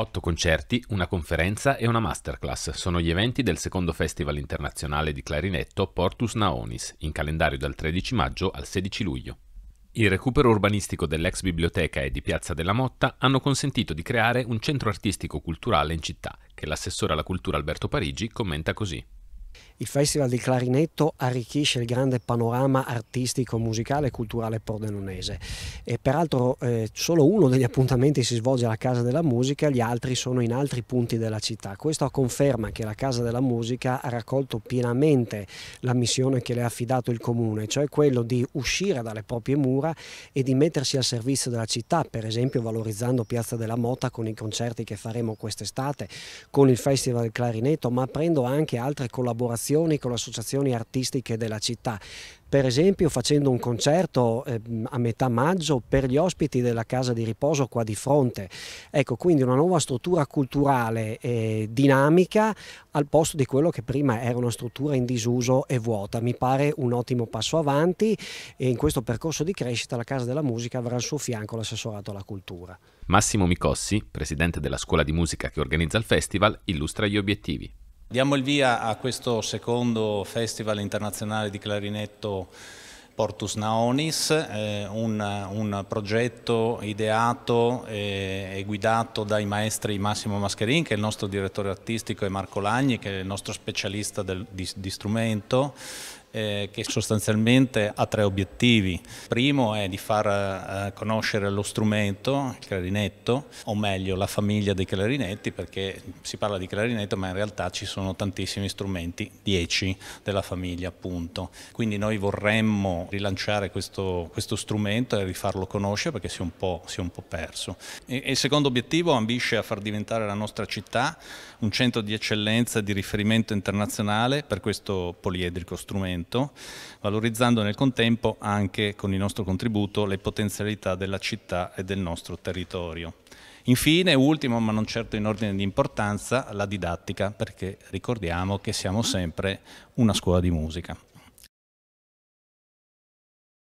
Otto concerti, una conferenza e una masterclass sono gli eventi del secondo Festival internazionale di clarinetto Portus Naonis, in calendario dal 13 maggio al 16 luglio. Il recupero urbanistico dell'ex biblioteca e di Piazza della Motta hanno consentito di creare un centro artistico culturale in città, che l'assessore alla cultura Alberto Parigi commenta così. Il Festival di Clarinetto arricchisce il grande panorama artistico, musicale e culturale pordenonese e peraltro eh, solo uno degli appuntamenti si svolge alla Casa della Musica, gli altri sono in altri punti della città. Questo conferma che la Casa della Musica ha raccolto pienamente la missione che le ha affidato il comune, cioè quello di uscire dalle proprie mura e di mettersi al servizio della città, per esempio valorizzando Piazza della Mota con i concerti che faremo quest'estate, con il Festival del Clarinetto, ma aprendo anche altre collaborazioni collaborazioni con associazioni artistiche della città, per esempio facendo un concerto eh, a metà maggio per gli ospiti della casa di riposo qua di fronte. Ecco, quindi una nuova struttura culturale eh, dinamica al posto di quello che prima era una struttura in disuso e vuota. Mi pare un ottimo passo avanti e in questo percorso di crescita la Casa della Musica avrà al suo fianco l'assessorato alla cultura. Massimo Micossi, presidente della scuola di musica che organizza il festival, illustra gli obiettivi. Diamo il via a questo secondo Festival internazionale di clarinetto Portus Naonis, eh, un, un, progetto ideato e, e, guidato dai maestri Massimo Mascherin, che è il nostro direttore artistico, e Marco Lagni, che è il nostro specialista del, di, di strumento, eh, che sostanzialmente ha tre obiettivi. Il primo è di far eh, conoscere lo strumento, il clarinetto, o meglio la famiglia dei clarinetti, perché si parla di clarinetto ma in realtà ci sono tantissimi strumenti, dieci della famiglia appunto. Quindi noi vorremmo rilanciare questo, questo strumento e rifarlo conoscere perché si è un po', è un po perso. E, e il secondo obiettivo ambisce a far diventare la nostra città un centro di eccellenza e di riferimento internazionale per questo poliedrico strumento investimento, valorizzando nel contempo anche con il nostro contributo le potenzialità della città e del nostro territorio. Infine, ultimo ma non certo in ordine di importanza, la didattica, perché ricordiamo che siamo sempre una scuola di musica.